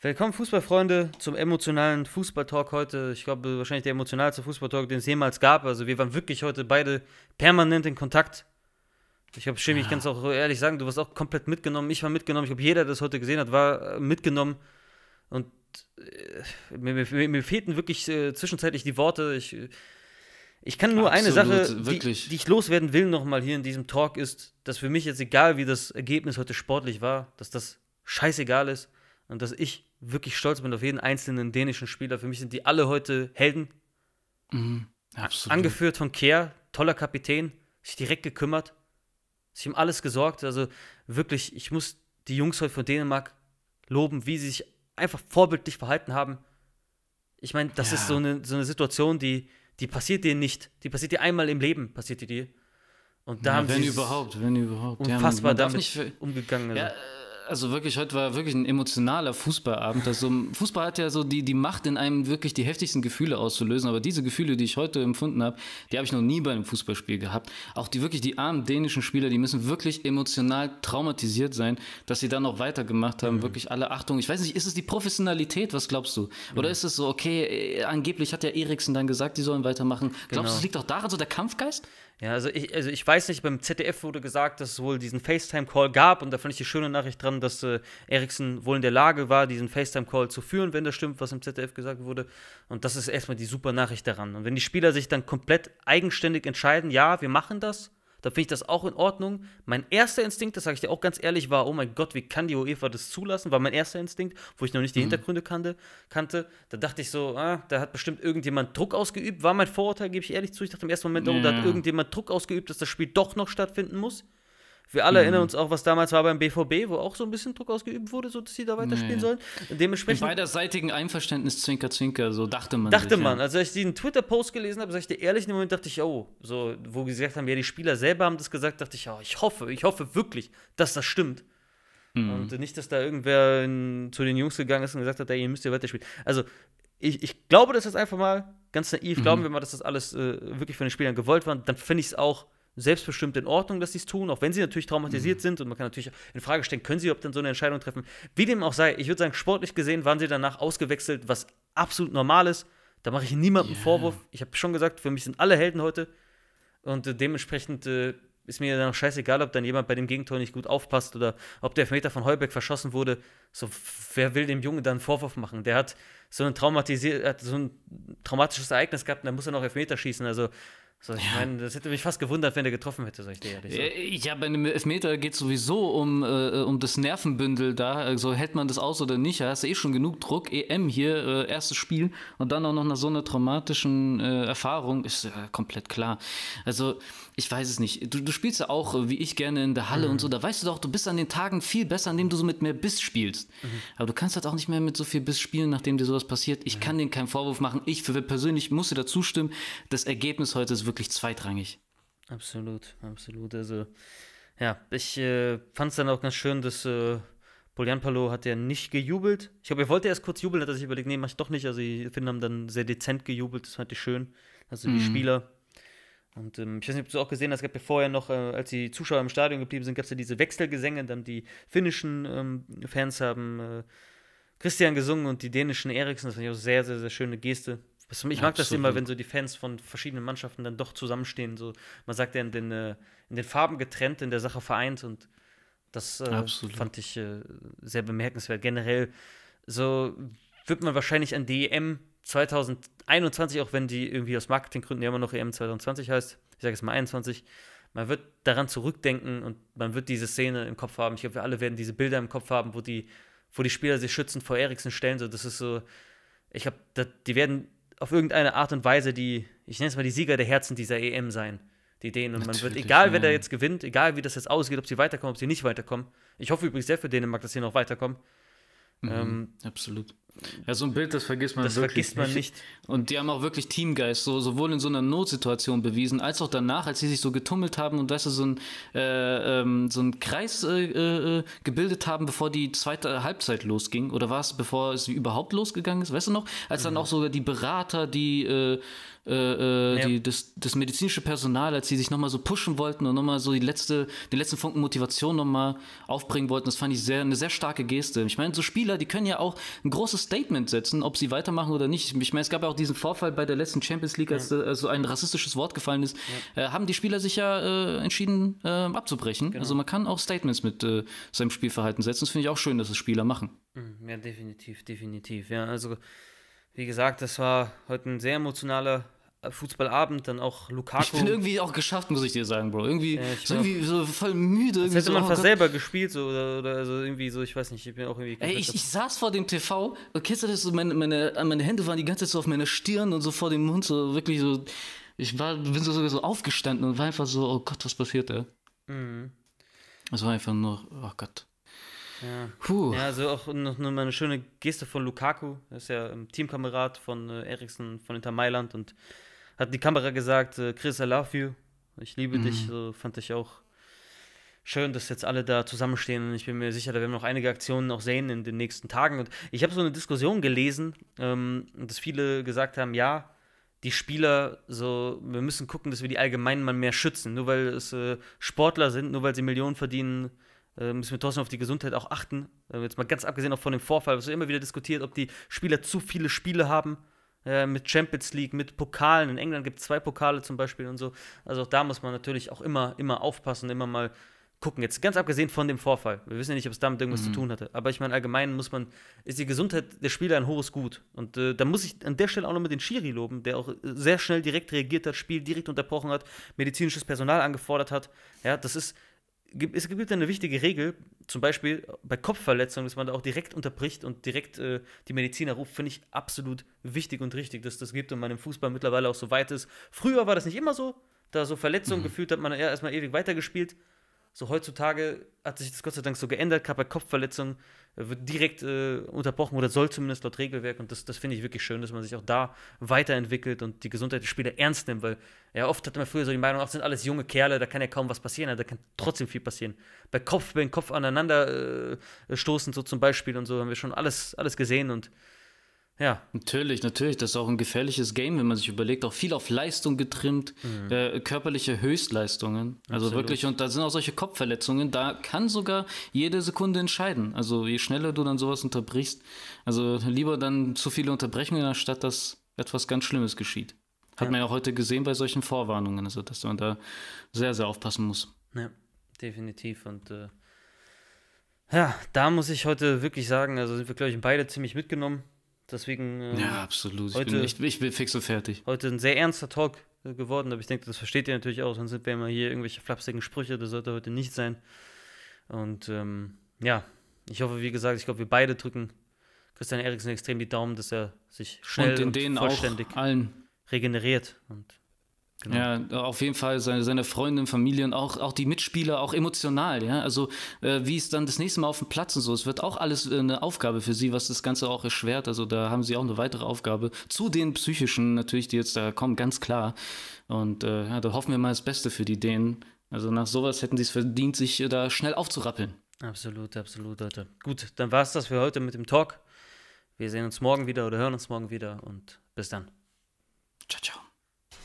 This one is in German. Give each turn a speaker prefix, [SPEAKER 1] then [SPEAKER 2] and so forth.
[SPEAKER 1] Willkommen Fußballfreunde zum emotionalen Fußballtalk heute. Ich glaube, wahrscheinlich der emotionalste Fußballtalk, den es jemals gab. Also wir waren wirklich heute beide permanent in Kontakt. Ich glaube, Schemi, ja. ich kann es auch ehrlich sagen, du warst auch komplett mitgenommen. Ich war mitgenommen. Ich glaube, jeder, der das heute gesehen hat, war äh, mitgenommen. Und äh, mir, mir, mir, fehlten wirklich äh, zwischenzeitlich die Worte. Ich, ich kann nur Absolut, eine Sache, die, die, ich loswerden will, nochmal hier in diesem Talk ist, dass für mich jetzt egal, wie das Ergebnis heute sportlich war, dass das scheißegal ist und dass ich wirklich stolz bin auf jeden einzelnen dänischen Spieler. Für mich sind die alle heute Helden. Mhm, absolut. Angeführt von Kehr, toller Kapitän, sich direkt gekümmert, sich um alles gesorgt. Also wirklich, ich muss die Jungs heute von Dänemark loben, wie sie sich einfach vorbildlich verhalten haben. Ich meine, das ja. ist so eine, so eine Situation, die, die passiert dir nicht. Die passiert dir einmal im Leben, passiert die dir. Und da ja, haben wenn sie überhaupt, wenn überhaupt. Unfassbar ja, man, man damit nicht umgegangen. Also. Ja, also wirklich, heute war wirklich ein emotionaler
[SPEAKER 2] Fußballabend. Also Fußball hat ja so die, die Macht in einem wirklich die heftigsten Gefühle auszulösen, aber diese Gefühle, die ich heute empfunden habe, die habe ich noch nie bei einem Fußballspiel gehabt. Auch die wirklich, die armen dänischen Spieler, die müssen wirklich emotional traumatisiert sein, dass sie dann noch weitergemacht haben. Mhm. Wirklich alle Achtung. Ich weiß nicht, ist es die Professionalität, was glaubst du? Oder mhm. ist es so, okay, äh, angeblich hat ja Eriksen dann gesagt, die sollen
[SPEAKER 1] weitermachen. Glaubst du, genau. es liegt auch daran, so der Kampfgeist? Ja, also ich, also ich weiß nicht, beim ZDF wurde gesagt, dass es wohl diesen FaceTime-Call gab und da fand ich die schöne Nachricht dran, dass äh, Eriksen wohl in der Lage war, diesen FaceTime-Call zu führen, wenn das stimmt, was im ZDF gesagt wurde. Und das ist erstmal die super Nachricht daran. Und wenn die Spieler sich dann komplett eigenständig entscheiden, ja, wir machen das, dann finde ich das auch in Ordnung. Mein erster Instinkt, das sage ich dir auch ganz ehrlich, war, oh mein Gott, wie kann die UEFA das zulassen? War mein erster Instinkt, wo ich noch nicht die mhm. Hintergründe kannte, kannte. Da dachte ich so, ah, da hat bestimmt irgendjemand Druck ausgeübt. War mein Vorurteil, gebe ich ehrlich zu. Ich dachte im ersten Moment, oh, ja. da hat irgendjemand Druck ausgeübt, dass das Spiel doch noch stattfinden muss. Wir alle mhm. erinnern uns auch, was damals war beim BVB, wo auch so ein bisschen Druck ausgeübt wurde, so dass sie da weiterspielen nee. sollen. Und dementsprechend. Im beiderseitigen Einverständnis, Zwinker, Zwinker, so dachte man. Dachte sich, man. Ja. Also, als ich diesen Twitter-Post gelesen habe, sag ich dir ehrlich, in dem Moment dachte ich, oh, so, wo gesagt haben, ja, die Spieler selber haben das gesagt, dachte ich, oh, ich hoffe, ich hoffe wirklich, dass das stimmt. Mhm. Und nicht, dass da irgendwer in, zu den Jungs gegangen ist und gesagt hat, ey, ihr müsst ja weiterspielen. Also, ich, ich glaube das einfach mal, ganz naiv, mhm. glauben wir mal, dass das alles äh, wirklich von den Spielern gewollt war. Dann finde ich es auch selbstbestimmt in Ordnung, dass sie es tun, auch wenn sie natürlich traumatisiert mhm. sind und man kann natürlich in Frage stellen, können sie überhaupt dann so eine Entscheidung treffen. Wie dem auch sei, ich würde sagen, sportlich gesehen waren sie danach ausgewechselt, was absolut normal ist. Da mache ich niemandem yeah. Vorwurf. Ich habe schon gesagt, für mich sind alle Helden heute und äh, dementsprechend äh, ist mir dann auch scheißegal, ob dann jemand bei dem Gegentor nicht gut aufpasst oder ob der Elfmeter von Heubeck verschossen wurde. So, wer will dem Jungen dann einen Vorwurf machen? Der hat so ein, hat so ein traumatisches Ereignis gehabt und dann muss er noch Elfmeter schießen. Also so, ich ja. meine, das hätte mich fast gewundert, wenn er getroffen hätte, sag ich dir ehrlich.
[SPEAKER 2] So. Ja, äh, bei einem Elfmeter geht es sowieso um, äh, um das Nervenbündel da. also, hält man das aus oder nicht? Da hast du eh schon genug Druck. EM hier, äh, erstes Spiel und dann auch noch nach so einer traumatischen äh, Erfahrung, ist ja äh, komplett klar. Also, ich weiß es nicht. Du, du spielst ja auch, äh, wie ich, gerne in der Halle mhm. und so. Da weißt du doch, du bist an den Tagen viel besser, an dem du so mit mehr Biss spielst. Mhm. Aber du kannst halt auch nicht mehr mit so viel Biss spielen, nachdem dir sowas passiert. Ich mhm. kann denen keinen Vorwurf machen. Ich für persönlich muss dir dazu stimmen, das Ergebnis heute ist wirklich zweitrangig.
[SPEAKER 1] Absolut, absolut. Also, ja, ich äh, fand es dann auch ganz schön, dass äh, Polian Palo hat ja nicht gejubelt. Ich glaube, er wollte erst kurz jubeln, hat er sich überlegt, nee, mach ich doch nicht. Also, die Finnen haben dann sehr dezent gejubelt, das fand ich schön. Also, die mhm. Spieler. Und ähm, ich weiß nicht, ob du auch gesehen hast, es gab ja vorher noch, äh, als die Zuschauer im Stadion geblieben sind, gab es ja diese Wechselgesänge. Dann die finnischen ähm, Fans haben äh, Christian gesungen und die dänischen Eriksen. Das fand ich auch sehr, sehr, sehr schöne Geste ich mag Absolut. das immer, wenn so die Fans von verschiedenen Mannschaften dann doch zusammenstehen. So, man sagt ja in den, äh, in den Farben getrennt, in der Sache vereint und das äh, fand ich äh, sehr bemerkenswert. Generell so wird man wahrscheinlich an e DEM 2021, auch wenn die irgendwie aus Marketinggründen ja immer noch EM 2020 heißt, ich sage jetzt mal 21, man wird daran zurückdenken und man wird diese Szene im Kopf haben. Ich glaube, wir alle werden diese Bilder im Kopf haben, wo die, wo die Spieler sich schützend vor Eriksen stellen. So, das ist so, ich habe, die werden auf irgendeine Art und Weise die, ich nenne es mal die Sieger der Herzen dieser EM sein, die Dänen. Und Natürlich, man wird, egal ja. wer da jetzt gewinnt, egal wie das jetzt ausgeht, ob sie weiterkommen, ob sie nicht weiterkommen. Ich hoffe übrigens sehr für Dänemark, dass sie noch weiterkommen. Mhm, ähm, absolut. Ja, so ein Bild, das vergisst man das wirklich vergisst man nicht. Und die haben auch wirklich Teamgeist, so, sowohl
[SPEAKER 2] in so einer Notsituation bewiesen, als auch danach, als sie sich so getummelt haben und weißt du, so ein, äh, ähm, so ein Kreis äh, äh, äh, gebildet haben, bevor die zweite Halbzeit losging. Oder war es, bevor es überhaupt losgegangen ist, weißt du noch? Als dann mhm. auch sogar die Berater, die äh, äh, äh, ja. die, das, das, medizinische Personal, als sie sich nochmal so pushen wollten und nochmal so die letzte, den letzten Funken Motivation nochmal aufbringen wollten, das fand ich sehr, eine sehr starke Geste. Ich meine, so Spieler, die können ja auch ein großes Statement setzen, ob sie weitermachen oder nicht. Ich meine, es gab ja auch diesen Vorfall bei der letzten Champions League, als ja. Äh, so ein rassistisches Wort gefallen ist, ja. äh, haben die Spieler sich ja äh, entschieden ähm, abzubrechen. Genau. Also man kann auch Statements mit äh, seinem Spielverhalten setzen. Das finde ich auch schön, dass es Spieler machen.
[SPEAKER 1] Mhm. Ja, definitiv, definitiv. Ja, also wie gesagt, das war heute ein sehr emotionaler äh, Fußballabend dann auch Lukaku. Ich bin irgendwie auch geschafft, muss ich dir sagen, Bro. Irgendwie, ja, so, irgendwie so voll
[SPEAKER 2] müde. Das hätte so, man oh fast oh selber
[SPEAKER 1] gespielt so, oder, oder also irgendwie so, ich weiß nicht, ich bin auch irgendwie. Ey, ich, ich
[SPEAKER 2] saß vor dem TV kennst du das so, meine, meine, meine Hände waren die ganze Zeit so auf meiner Stirn und so vor dem Mund, so wirklich so. Ich war, bin so sogar so aufgestanden und war einfach so, oh Gott, was passiert da? Mhm. Es war einfach nur, oh Gott.
[SPEAKER 1] Ja. Puh. ja, also auch noch mal eine schöne Geste von Lukaku. Er ist ja ein Teamkamerad von äh, Eriksen von Inter Mailand und hat die Kamera gesagt, äh, Chris, I love you. Ich liebe mhm. dich. So, fand ich auch schön, dass jetzt alle da zusammenstehen. Und ich bin mir sicher, da werden wir noch einige Aktionen noch sehen in den nächsten Tagen. Und ich habe so eine Diskussion gelesen, ähm, dass viele gesagt haben, ja, die Spieler, so, wir müssen gucken, dass wir die allgemeinen mal mehr schützen. Nur weil es äh, Sportler sind, nur weil sie Millionen verdienen, äh, müssen wir trotzdem auf die Gesundheit auch achten. Äh, jetzt mal ganz abgesehen auch von dem Vorfall, was wir immer wieder diskutiert, ob die Spieler zu viele Spiele haben äh, mit Champions League, mit Pokalen. In England gibt es zwei Pokale zum Beispiel und so. Also auch da muss man natürlich auch immer, immer aufpassen, immer mal gucken. Jetzt ganz abgesehen von dem Vorfall. Wir wissen ja nicht, ob es damit irgendwas mhm. zu tun hatte. Aber ich meine, allgemein muss man, ist die Gesundheit der Spieler ein hohes Gut. Und äh, da muss ich an der Stelle auch noch mit den Schiri loben, der auch äh, sehr schnell direkt reagiert hat, Spiel direkt unterbrochen hat, medizinisches Personal angefordert hat. Ja, das ist es gibt eine wichtige Regel, zum Beispiel bei Kopfverletzungen, dass man da auch direkt unterbricht und direkt äh, die Mediziner ruft, finde ich absolut wichtig und richtig, dass das gibt und man im Fußball mittlerweile auch so weit ist. Früher war das nicht immer so, da so Verletzungen mhm. gefühlt hat man ja erstmal ewig weitergespielt, so heutzutage hat sich das Gott sei Dank so geändert, gerade bei Kopfverletzungen äh, wird direkt äh, unterbrochen oder soll zumindest laut Regelwerk. Und das, das finde ich wirklich schön, dass man sich auch da weiterentwickelt und die Gesundheit der Spieler ernst nimmt, weil ja, oft hatte man früher so die Meinung, ach, sind alles junge Kerle, da kann ja kaum was passieren, da kann trotzdem viel passieren. Bei Kopf, wenn Kopf aneinander äh, stoßen, so zum Beispiel und so, haben wir schon alles, alles gesehen und ja. Natürlich, natürlich. Das ist auch ein gefährliches Game, wenn man sich überlegt. Auch viel auf
[SPEAKER 2] Leistung getrimmt, mhm. äh, körperliche Höchstleistungen. Also Absolut. wirklich, und da sind auch solche Kopfverletzungen. Da kann sogar jede Sekunde entscheiden. Also je schneller du dann sowas unterbrichst, also lieber dann zu viele Unterbrechungen, anstatt dass etwas ganz Schlimmes geschieht. Hat ja. man ja heute
[SPEAKER 1] gesehen bei solchen Vorwarnungen, also dass man da sehr, sehr aufpassen muss. Ja, definitiv. Und äh, ja, da muss ich heute wirklich sagen, also sind wir, glaube ich, beide ziemlich mitgenommen Deswegen. Äh, ja, absolut. Heute, ich, bin echt, ich bin fix und fertig. Heute ein sehr ernster Talk äh, geworden, aber ich denke, das versteht ihr natürlich auch, sonst sind wir immer hier irgendwelche flapsigen Sprüche, das sollte heute nicht sein. Und ähm, ja, ich hoffe, wie gesagt, ich glaube, wir beide drücken Christian Eriksen extrem die Daumen, dass er sich schnell und, und vollständig allen regeneriert. Und
[SPEAKER 2] Genau. Ja, auf jeden Fall seine, seine Freundin, Familien, auch, auch die Mitspieler, auch emotional, ja. Also äh, wie es dann das nächste Mal auf dem Platz und so, es wird auch alles äh, eine Aufgabe für sie, was das Ganze auch erschwert. Also da haben sie auch eine weitere Aufgabe zu den psychischen natürlich, die jetzt da kommen, ganz klar. Und äh, ja, da hoffen wir mal das Beste für die Dänen. Also nach sowas hätten sie es verdient, sich äh,
[SPEAKER 1] da schnell aufzurappeln. Absolut, absolut, Leute. Gut, dann war es das für heute mit dem Talk. Wir sehen uns morgen wieder oder hören uns morgen wieder und bis dann. Ciao, ciao.